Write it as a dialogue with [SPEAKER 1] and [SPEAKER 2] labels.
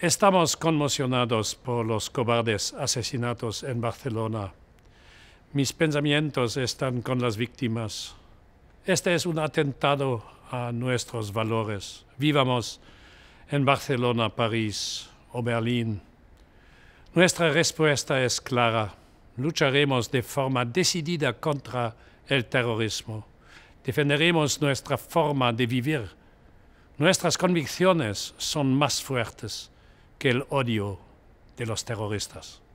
[SPEAKER 1] Estamos conmocionados por los cobardes asesinatos en Barcelona. Mis pensamientos están con las víctimas. Este es un atentado a nuestros valores. Vivamos en Barcelona, París o Berlín. Nuestra respuesta es clara. Lucharemos de forma decidida contra el terrorismo. Defenderemos nuestra forma de vivir. Nuestras convicciones son más fuertes que el odio de los terroristas.